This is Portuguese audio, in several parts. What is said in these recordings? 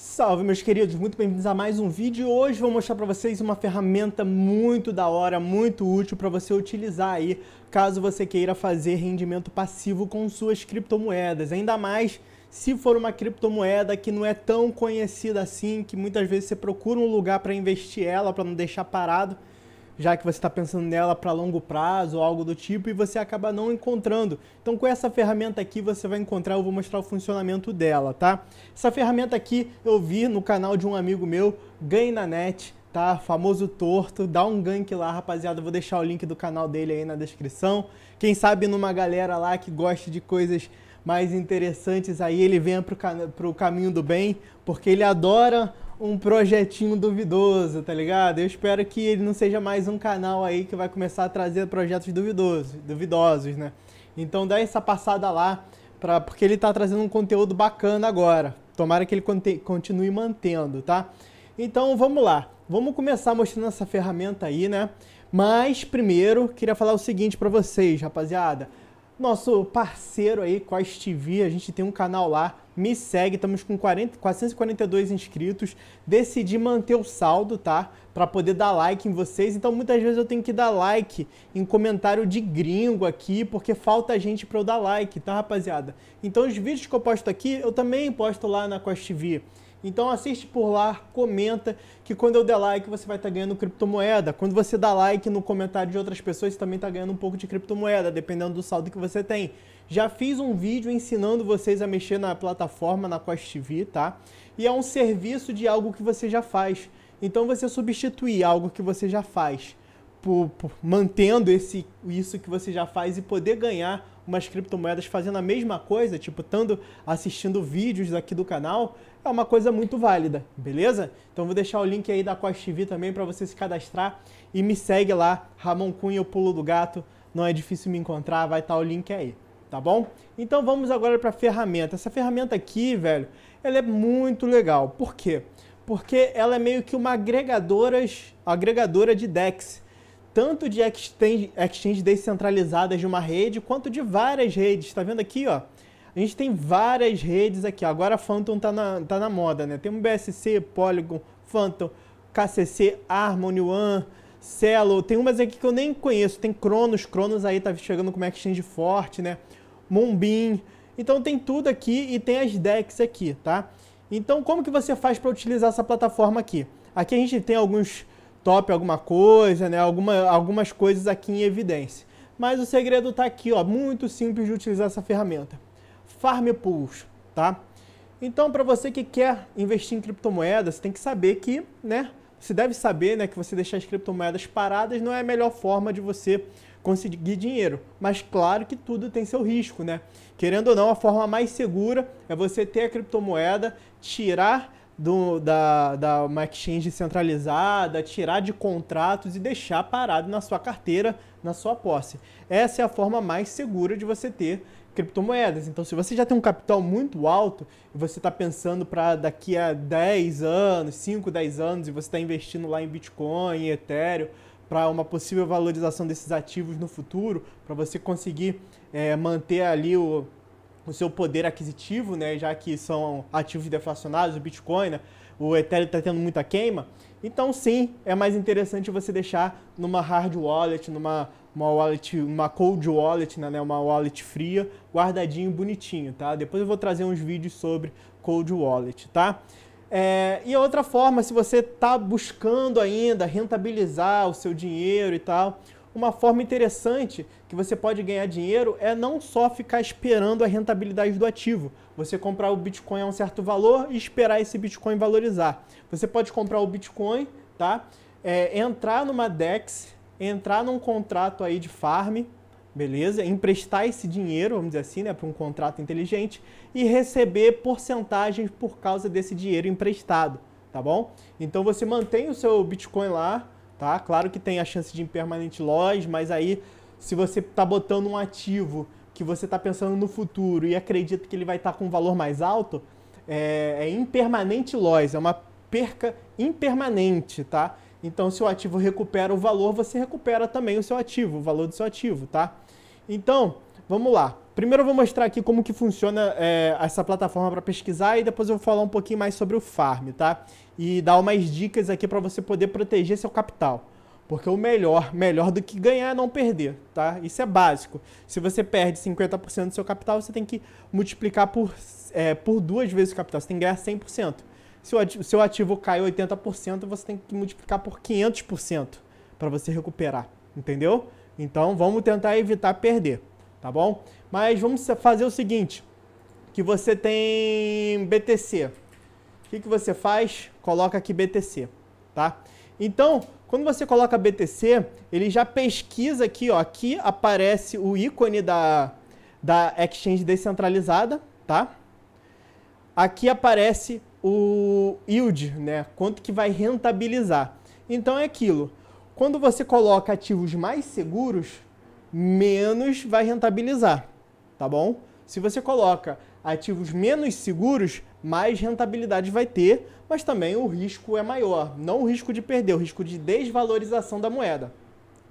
Salve meus queridos, muito bem-vindos a mais um vídeo. Hoje vou mostrar para vocês uma ferramenta muito da hora, muito útil para você utilizar aí, caso você queira fazer rendimento passivo com suas criptomoedas. Ainda mais se for uma criptomoeda que não é tão conhecida assim, que muitas vezes você procura um lugar para investir ela, para não deixar parado já que você está pensando nela para longo prazo ou algo do tipo e você acaba não encontrando. Então com essa ferramenta aqui você vai encontrar, eu vou mostrar o funcionamento dela, tá? Essa ferramenta aqui eu vi no canal de um amigo meu, Ganhe na Net, tá? Famoso torto, dá um gank lá, rapaziada, eu vou deixar o link do canal dele aí na descrição. Quem sabe numa galera lá que gosta de coisas mais interessantes aí, ele venha para o caminho do bem, porque ele adora um projetinho duvidoso, tá ligado? Eu espero que ele não seja mais um canal aí que vai começar a trazer projetos duvidosos, duvidosos, né? Então dá essa passada lá, pra, porque ele tá trazendo um conteúdo bacana agora. Tomara que ele continue mantendo, tá? Então vamos lá. Vamos começar mostrando essa ferramenta aí, né? Mas primeiro, queria falar o seguinte para vocês, rapaziada. Nosso parceiro aí, Quest TV, a gente tem um canal lá me segue. Estamos com 40, 442 inscritos. Decidi manter o saldo, tá? Para poder dar like em vocês. Então muitas vezes eu tenho que dar like em comentário de gringo aqui, porque falta gente para eu dar like, tá, rapaziada? Então os vídeos que eu posto aqui, eu também posto lá na Quest TV. Então assiste por lá, comenta, que quando eu der like você vai estar tá ganhando criptomoeda. Quando você dá like no comentário de outras pessoas, você também está ganhando um pouco de criptomoeda, dependendo do saldo que você tem. Já fiz um vídeo ensinando vocês a mexer na plataforma, na Quest TV, tá? E é um serviço de algo que você já faz. Então você substituir algo que você já faz, por, por, mantendo esse, isso que você já faz e poder ganhar umas criptomoedas fazendo a mesma coisa, tipo, estando assistindo vídeos aqui do canal, é uma coisa muito válida, beleza? Então vou deixar o link aí da Quest TV também para você se cadastrar e me segue lá, Ramon Cunha, o Pulo do Gato, não é difícil me encontrar, vai estar tá o link aí tá bom? Então vamos agora para a ferramenta. Essa ferramenta aqui, velho, ela é muito legal. Por quê? Porque ela é meio que uma agregadoras, agregadora de DEX, tanto de exchange, exchange descentralizadas de uma rede, quanto de várias redes. Tá vendo aqui, ó? A gente tem várias redes aqui. Agora a Phantom tá na, tá na moda, né? Tem um BSC, Polygon, Phantom, KCC, Harmony One, Cello. Tem umas aqui que eu nem conheço. Tem Cronos. Cronos aí tá chegando como exchange forte, né? Moonbeam. Então tem tudo aqui e tem as decks aqui, tá? Então como que você faz para utilizar essa plataforma aqui? Aqui a gente tem alguns top, alguma coisa, né? Alguma, algumas coisas aqui em evidência. Mas o segredo está aqui, ó, muito simples de utilizar essa ferramenta. Farm Pools, tá? Então para você que quer investir em criptomoedas, tem que saber que, né? Você deve saber né, que você deixar as criptomoedas paradas não é a melhor forma de você conseguir dinheiro. Mas claro que tudo tem seu risco, né? Querendo ou não, a forma mais segura é você ter a criptomoeda, tirar do, da, da uma exchange centralizada, tirar de contratos e deixar parado na sua carteira, na sua posse. Essa é a forma mais segura de você ter criptomoedas. Então, se você já tem um capital muito alto e você está pensando para daqui a 10 anos, 5, 10 anos, e você está investindo lá em Bitcoin, em Ethereum, para uma possível valorização desses ativos no futuro, para você conseguir é, manter ali o, o seu poder aquisitivo, né? já que são ativos deflacionados, o Bitcoin, né? o Ethereum está tendo muita queima. Então, sim, é mais interessante você deixar numa hard wallet, numa uma wallet, uma cold wallet, né, né, uma wallet fria, guardadinho, bonitinho, tá? Depois eu vou trazer uns vídeos sobre cold wallet, tá? É, e outra forma, se você está buscando ainda rentabilizar o seu dinheiro e tal, uma forma interessante que você pode ganhar dinheiro é não só ficar esperando a rentabilidade do ativo. Você comprar o Bitcoin a um certo valor e esperar esse Bitcoin valorizar. Você pode comprar o Bitcoin, tá? É, entrar numa DEX, entrar num contrato aí de farm, beleza? Emprestar esse dinheiro, vamos dizer assim, né, para um contrato inteligente e receber porcentagens por causa desse dinheiro emprestado, tá bom? Então você mantém o seu Bitcoin lá, tá? Claro que tem a chance de impermanente loss, mas aí se você está botando um ativo que você está pensando no futuro e acredita que ele vai estar tá com um valor mais alto, é, é impermanente loss, é uma perca impermanente, tá? Então, se o ativo recupera o valor, você recupera também o seu ativo, o valor do seu ativo, tá? Então, vamos lá. Primeiro eu vou mostrar aqui como que funciona é, essa plataforma para pesquisar e depois eu vou falar um pouquinho mais sobre o Farm, tá? e dar umas dicas aqui para você poder proteger seu capital. Porque o melhor, melhor do que ganhar é não perder, tá? Isso é básico. Se você perde 50% do seu capital, você tem que multiplicar por, é, por duas vezes o capital. Você tem que ganhar 100%. Se o ativo, seu ativo cai 80%, você tem que multiplicar por 500% para você recuperar, entendeu? Então, vamos tentar evitar perder, tá bom? Mas vamos fazer o seguinte, que você tem BTC. O que, que você faz? coloca aqui BTC, tá? Então, quando você coloca BTC, ele já pesquisa aqui, ó, aqui aparece o ícone da, da exchange descentralizada, tá? Aqui aparece o yield, né? Quanto que vai rentabilizar. Então é aquilo. Quando você coloca ativos mais seguros, menos vai rentabilizar, tá bom? Se você coloca ativos menos seguros, mais rentabilidade vai ter, mas também o risco é maior. Não o risco de perder, o risco de desvalorização da moeda,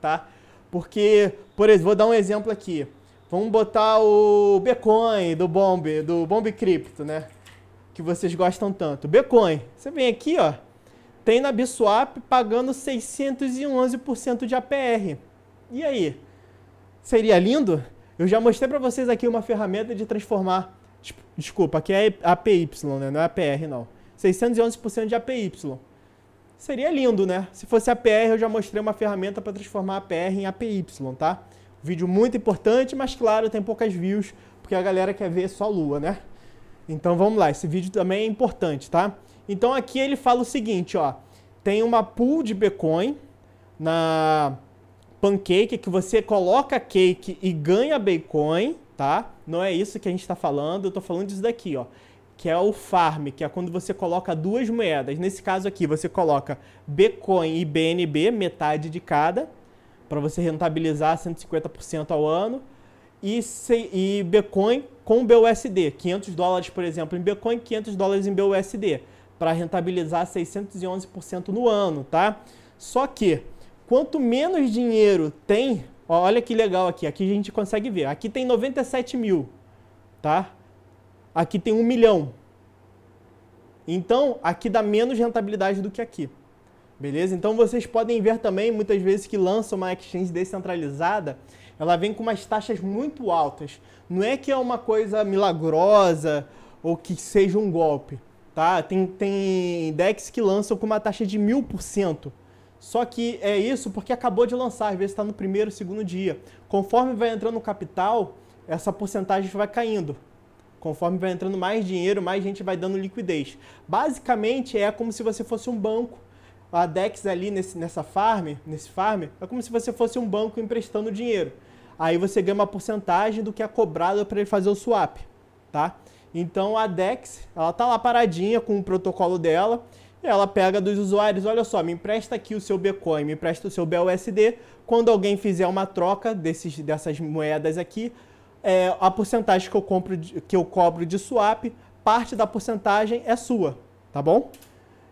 tá? Porque, por exemplo, vou dar um exemplo aqui. Vamos botar o Bitcoin do Bomb, do Bomb Cripto, né? Que vocês gostam tanto. Bitcoin, você vem aqui, ó, tem na Biswap pagando 611% de APR. E aí? Seria lindo? Eu já mostrei para vocês aqui uma ferramenta de transformar, desculpa, aqui é APY, né? Não é APR não 611% de APY. Seria lindo, né? Se fosse APR, eu já mostrei uma ferramenta para transformar APR em APY, tá? Vídeo muito importante, mas claro, tem poucas views, porque a galera quer ver só lua, né? Então vamos lá, esse vídeo também é importante, tá? Então aqui ele fala o seguinte, ó. Tem uma pool de Bitcoin na Pancake que você coloca cake e ganha Bitcoin, tá? Não é isso que a gente está falando, eu tô falando disso daqui, ó que é o farm, que é quando você coloca duas moedas. Nesse caso aqui, você coloca Bitcoin e BNB, metade de cada, para você rentabilizar 150% ao ano. E, se, e Bitcoin com BUSD, 500 dólares, por exemplo, em Bitcoin, 500 dólares em BUSD, para rentabilizar 611% no ano, tá? Só que quanto menos dinheiro tem, ó, olha que legal aqui, aqui a gente consegue ver. Aqui tem 97 mil, tá? Aqui tem um milhão. Então, aqui dá menos rentabilidade do que aqui. Beleza? Então vocês podem ver também, muitas vezes que lança uma exchange descentralizada, ela vem com umas taxas muito altas. Não é que é uma coisa milagrosa ou que seja um golpe, tá? Tem, tem DEX que lançam com uma taxa de mil por cento. Só que é isso porque acabou de lançar, às vezes está no primeiro, segundo dia. Conforme vai entrando capital, essa porcentagem vai caindo. Conforme vai entrando mais dinheiro, mais gente vai dando liquidez. Basicamente é como se você fosse um banco. A Dex ali nesse, nessa farm, nesse farm, é como se você fosse um banco emprestando dinheiro. Aí você ganha uma porcentagem do que é cobrado para ele fazer o swap, tá? Então a Dex, ela tá lá paradinha com o protocolo dela, ela pega dos usuários, olha só, me empresta aqui o seu Bitcoin, me empresta o seu BUSD, quando alguém fizer uma troca desses, dessas moedas aqui, é, a porcentagem que eu, compro, que eu cobro de swap, parte da porcentagem é sua, tá bom?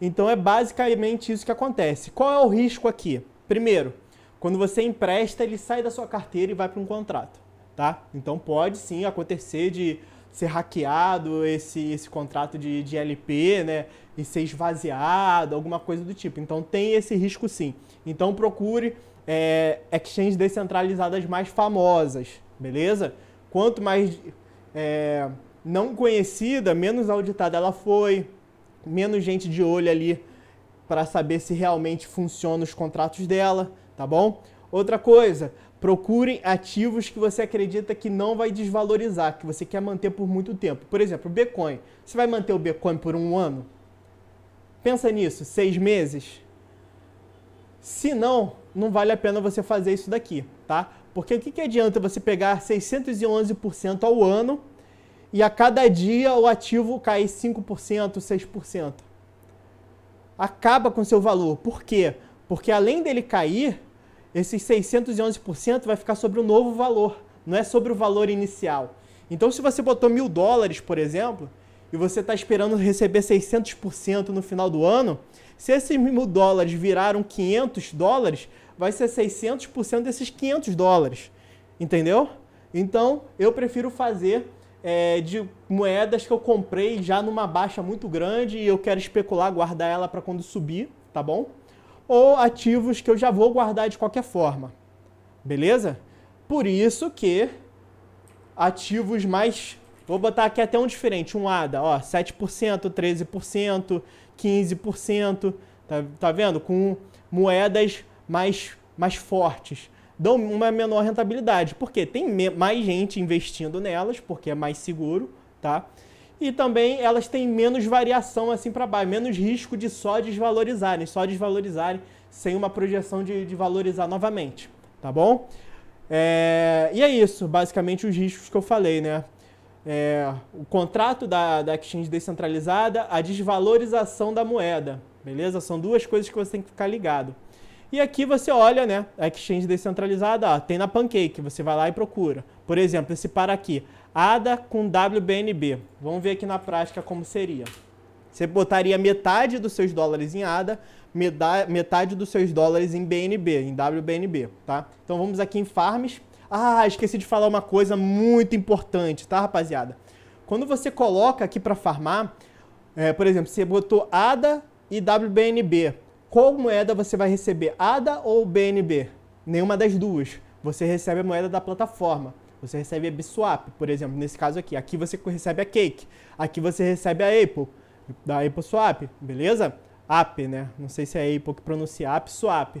Então é basicamente isso que acontece. Qual é o risco aqui? Primeiro, quando você empresta, ele sai da sua carteira e vai para um contrato, tá? Então pode sim acontecer de ser hackeado esse, esse contrato de, de LP, né? E ser esvaziado, alguma coisa do tipo. Então tem esse risco sim. Então procure é, exchanges descentralizadas mais famosas, beleza? quanto mais é, não conhecida, menos auditada ela foi, menos gente de olho ali para saber se realmente funcionam os contratos dela, tá bom? Outra coisa, procurem ativos que você acredita que não vai desvalorizar, que você quer manter por muito tempo. Por exemplo, o Bitcoin. Você vai manter o Bitcoin por um ano? Pensa nisso, seis meses? Se não, não vale a pena você fazer isso daqui, tá? Porque o que, que adianta você pegar 611% ao ano e a cada dia o ativo cair 5%, 6%? Acaba com seu valor. Por quê? Porque além dele cair, esses 611% vai ficar sobre o novo valor, não é sobre o valor inicial. Então, se você botou mil dólares, por exemplo, e você está esperando receber 600% no final do ano, se esses mil dólares viraram 500 dólares, vai ser 600% desses 500 dólares, entendeu? Então, eu prefiro fazer é, de moedas que eu comprei já numa baixa muito grande e eu quero especular, guardar ela para quando subir, tá bom? Ou ativos que eu já vou guardar de qualquer forma, beleza? Por isso que ativos mais. Vou botar aqui até um diferente, um ADA, ó, 7%, 13%, 15%, tá, tá vendo? Com moedas mais, mais fortes dão uma menor rentabilidade, porque tem mais gente investindo nelas, porque é mais seguro, tá? E também elas têm menos variação assim para baixo, menos risco de só desvalorizarem, só desvalorizarem sem uma projeção de, de valorizar novamente, tá bom? É, e é isso, basicamente os riscos que eu falei, né? É, o contrato da, da exchange descentralizada, a desvalorização da moeda, beleza? São duas coisas que você tem que ficar ligado. E aqui você olha, né, a exchange descentralizada, ó, tem na Pancake, você vai lá e procura. Por exemplo, esse par aqui, ADA com WBNB. Vamos ver aqui na prática como seria. Você botaria metade dos seus dólares em ADA, metade dos seus dólares em BNB, em WBNB, tá? Então vamos aqui em farms. Ah, esqueci de falar uma coisa muito importante, tá, rapaziada? Quando você coloca aqui para farmar, é, por exemplo, você botou ADA e WBNB. Qual moeda você vai receber, ADA ou BNB? Nenhuma das duas. Você recebe a moeda da plataforma. Você recebe a Biswap, por exemplo, nesse caso aqui. Aqui você recebe a Cake. Aqui você recebe a Apple, da Apple Swap, beleza? app, né? Não sei se é Apple que pronuncia app, swap.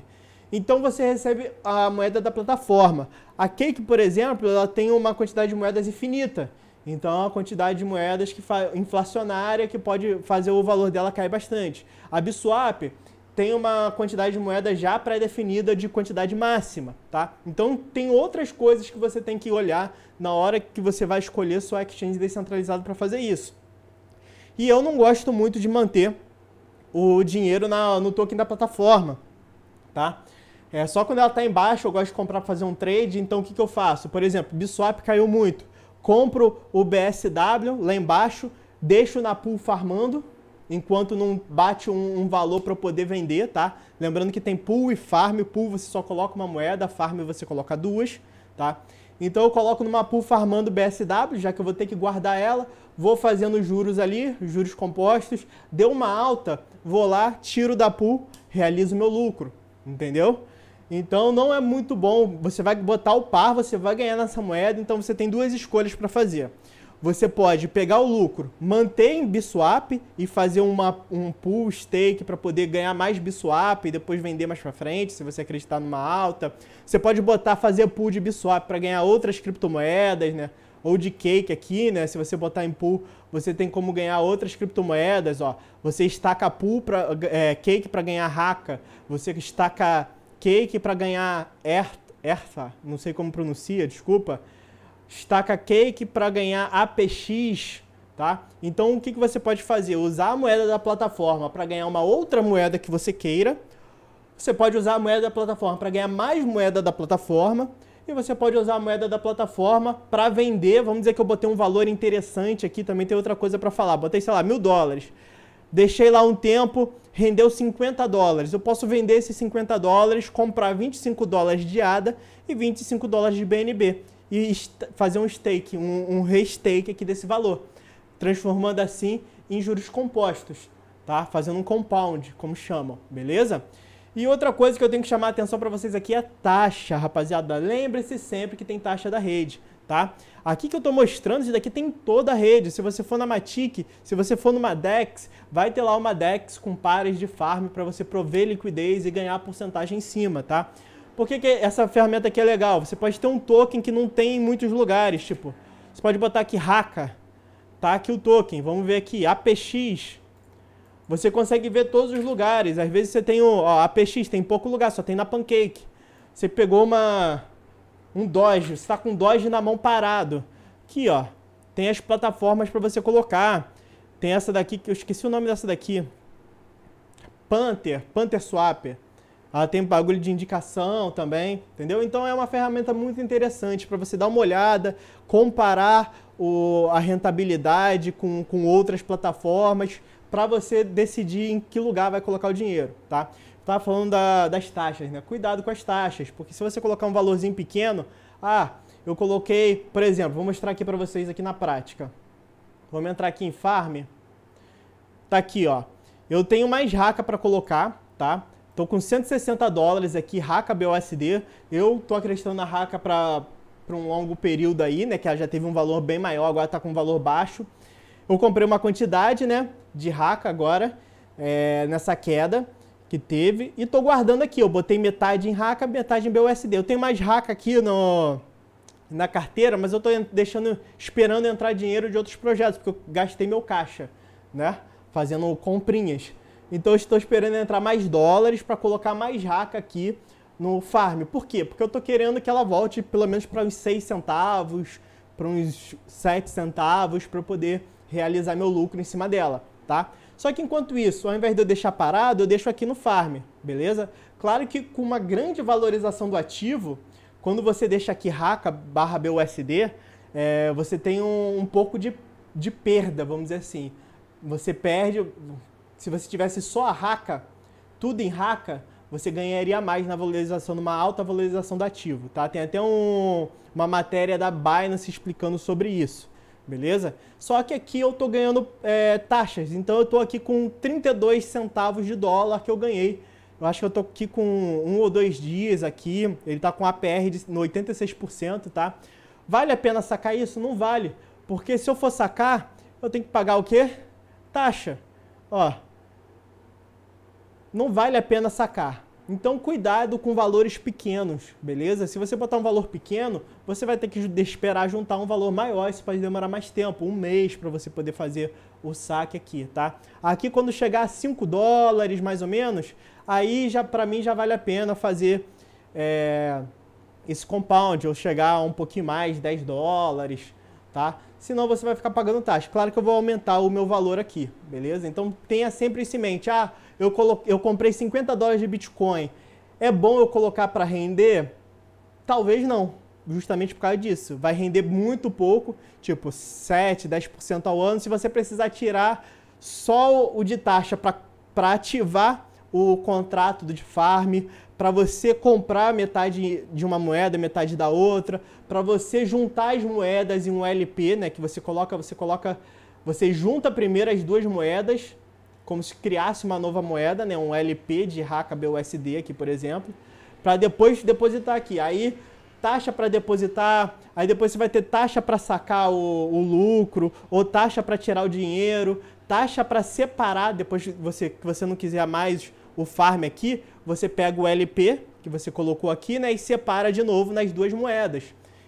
Então você recebe a moeda da plataforma. A Cake, por exemplo, ela tem uma quantidade de moedas infinita. Então é uma quantidade de moedas que inflacionária que pode fazer o valor dela cair bastante. A Biswap, tem uma quantidade de moeda já pré-definida de quantidade máxima, tá? Então tem outras coisas que você tem que olhar na hora que você vai escolher sua exchange descentralizada para fazer isso. E eu não gosto muito de manter o dinheiro na, no token da plataforma, tá? É só quando ela está embaixo eu gosto de comprar para fazer um trade. Então o que, que eu faço? Por exemplo, Biswap caiu muito. Compro o BSW lá embaixo, deixo na pool farmando enquanto não bate um, um valor para poder vender, tá? Lembrando que tem pool e farm. Pool você só coloca uma moeda, farm você coloca duas, tá? Então eu coloco numa pool farmando BSW, já que eu vou ter que guardar ela, vou fazendo juros ali, juros compostos, deu uma alta, vou lá, tiro da pool, realizo meu lucro, entendeu? Então não é muito bom, você vai botar o par, você vai ganhar nessa moeda, então você tem duas escolhas para fazer você pode pegar o lucro, manter em Biswap e fazer uma, um pool stake para poder ganhar mais Biswap e depois vender mais para frente, se você acreditar numa alta. Você pode botar fazer pool de Biswap para ganhar outras criptomoedas, né? Ou de cake aqui, né? Se você botar em pool, você tem como ganhar outras criptomoedas, ó. Você estaca pool para é, cake para ganhar raca, você estaca cake para ganhar erta, erta, não sei como pronuncia, desculpa estaca Cake para ganhar APX, tá? Então o que, que você pode fazer? Usar a moeda da plataforma para ganhar uma outra moeda que você queira. Você pode usar a moeda da plataforma para ganhar mais moeda da plataforma. E você pode usar a moeda da plataforma para vender. Vamos dizer que eu botei um valor interessante aqui, também tem outra coisa para falar. Botei, sei lá, mil dólares. Deixei lá um tempo, rendeu 50 dólares. Eu posso vender esses 50 dólares, comprar 25 dólares de ADA e 25 dólares de BNB e fazer um stake, um, um restake aqui desse valor, transformando assim em juros compostos, tá? Fazendo um compound, como chamam, beleza? E outra coisa que eu tenho que chamar a atenção para vocês aqui é a taxa, rapaziada. Lembre-se sempre que tem taxa da rede, tá? Aqui que eu estou mostrando, isso daqui tem toda a rede. Se você for na Matic, se você for numa DEX, vai ter lá uma DEX com pares de farm para você prover liquidez e ganhar porcentagem em cima, tá? Por que, que essa ferramenta aqui é legal? Você pode ter um token que não tem em muitos lugares, tipo, você pode botar aqui Raka, tá aqui o token, vamos ver aqui, APX, você consegue ver todos os lugares, às vezes você tem o, ó, APX tem pouco lugar, só tem na Pancake, você pegou uma, um Doge, você tá com um Doge na mão parado, aqui ó, tem as plataformas para você colocar, tem essa daqui, que eu esqueci o nome dessa daqui, Panther, Panther Swap, ah, tem bagulho de indicação também, entendeu? Então é uma ferramenta muito interessante para você dar uma olhada, comparar o, a rentabilidade com, com outras plataformas, para você decidir em que lugar vai colocar o dinheiro, tá? Tá falando da, das taxas, né? Cuidado com as taxas, porque se você colocar um valorzinho pequeno, ah, eu coloquei, por exemplo, vou mostrar aqui para vocês aqui na prática. Vamos entrar aqui em farm. Tá aqui, ó. Eu tenho mais raca para colocar, tá? Tô com 160 dólares aqui, Raca BUSD. Eu tô acreditando na Raca para um longo período aí, né? Que ela já teve um valor bem maior, agora está com um valor baixo. Eu comprei uma quantidade, né? De Raca agora, é, nessa queda que teve. E tô guardando aqui. Eu botei metade em Raca, metade em BUSD. Eu tenho mais Raca aqui no, na carteira, mas eu tô deixando, esperando entrar dinheiro de outros projetos, porque eu gastei meu caixa, né? Fazendo comprinhas. Então estou esperando entrar mais dólares para colocar mais raca aqui no farm. Por quê? Porque eu estou querendo que ela volte pelo menos para uns 6 centavos, para uns 7 centavos, para eu poder realizar meu lucro em cima dela, tá? Só que enquanto isso, ao invés de eu deixar parado, eu deixo aqui no farm, beleza? Claro que com uma grande valorização do ativo, quando você deixa aqui raca barra BUSD, é, você tem um, um pouco de, de perda, vamos dizer assim. Você perde, se você tivesse só a raca, tudo em raca, você ganharia mais na valorização, numa alta valorização do ativo, tá? Tem até um, uma matéria da Binance explicando sobre isso, beleza? Só que aqui eu tô ganhando é, taxas, então eu tô aqui com 32 centavos de dólar que eu ganhei. Eu acho que eu tô aqui com um ou dois dias aqui, ele tá com APR de 86%, tá? Vale a pena sacar isso? Não vale, porque se eu for sacar, eu tenho que pagar o quê? Taxa. Ó, não vale a pena sacar. Então, cuidado com valores pequenos, beleza? Se você botar um valor pequeno, você vai ter que esperar juntar um valor maior. Isso pode demorar mais tempo, um mês, para você poder fazer o saque aqui, tá? Aqui, quando chegar a 5 dólares, mais ou menos, aí já para mim já vale a pena fazer é, esse compound, ou chegar a um pouquinho mais, 10 dólares, tá? Senão você vai ficar pagando taxa. Claro que eu vou aumentar o meu valor aqui, beleza? Então tenha sempre isso em mente. Ah, eu, coloquei, eu comprei 50 dólares de Bitcoin. É bom eu colocar para render? Talvez não, justamente por causa disso. Vai render muito pouco, tipo 7, 10% ao ano, se você precisar tirar só o de taxa para ativar o contrato do de farm, para você comprar metade de uma moeda, metade da outra, para você juntar as moedas em um LP, né, que você coloca, você coloca, você junta primeiro as duas moedas, como se criasse uma nova moeda, né, um LP de Haka BUSD aqui, por exemplo, para depois depositar aqui. Aí taxa para depositar, aí depois você vai ter taxa para sacar o, o, lucro, ou taxa para tirar o dinheiro, taxa para separar depois que você, que você não quiser mais o farm aqui, você pega o LP que você colocou aqui, né, e separa de novo nas duas moedas.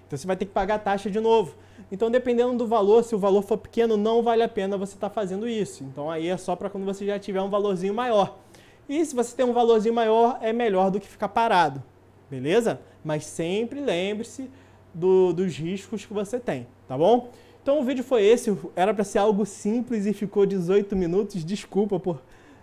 Então você vai ter que pagar a taxa de novo. Então, dependendo do valor, se o valor for pequeno, não vale a pena você estar tá fazendo isso. Então, aí é só para quando você já tiver um valorzinho maior. E se você tem um valorzinho maior, é melhor do que ficar parado, beleza? Mas sempre lembre-se do, dos riscos que você tem, tá bom? Então, o vídeo foi esse. Era para ser algo simples e ficou 18 minutos. Desculpa por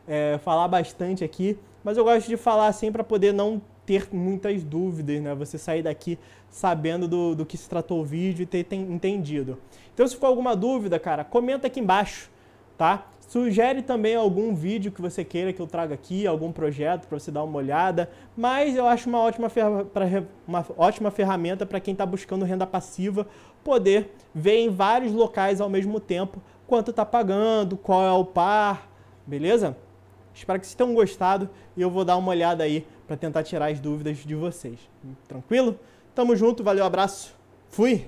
é, falar bastante aqui, mas eu gosto de falar assim para poder não ter muitas dúvidas, né? Você sair daqui sabendo do, do que se tratou o vídeo e ter, ter entendido. Então, se ficou alguma dúvida, cara, comenta aqui embaixo, tá? Sugere também algum vídeo que você queira que eu traga aqui, algum projeto para você dar uma olhada. Mas eu acho uma ótima, uma ótima ferramenta para quem está buscando renda passiva poder ver em vários locais ao mesmo tempo quanto está pagando, qual é o par, beleza? Espero que vocês tenham gostado e eu vou dar uma olhada aí para tentar tirar as dúvidas de vocês. Tranquilo? Tamo junto, valeu, abraço, fui!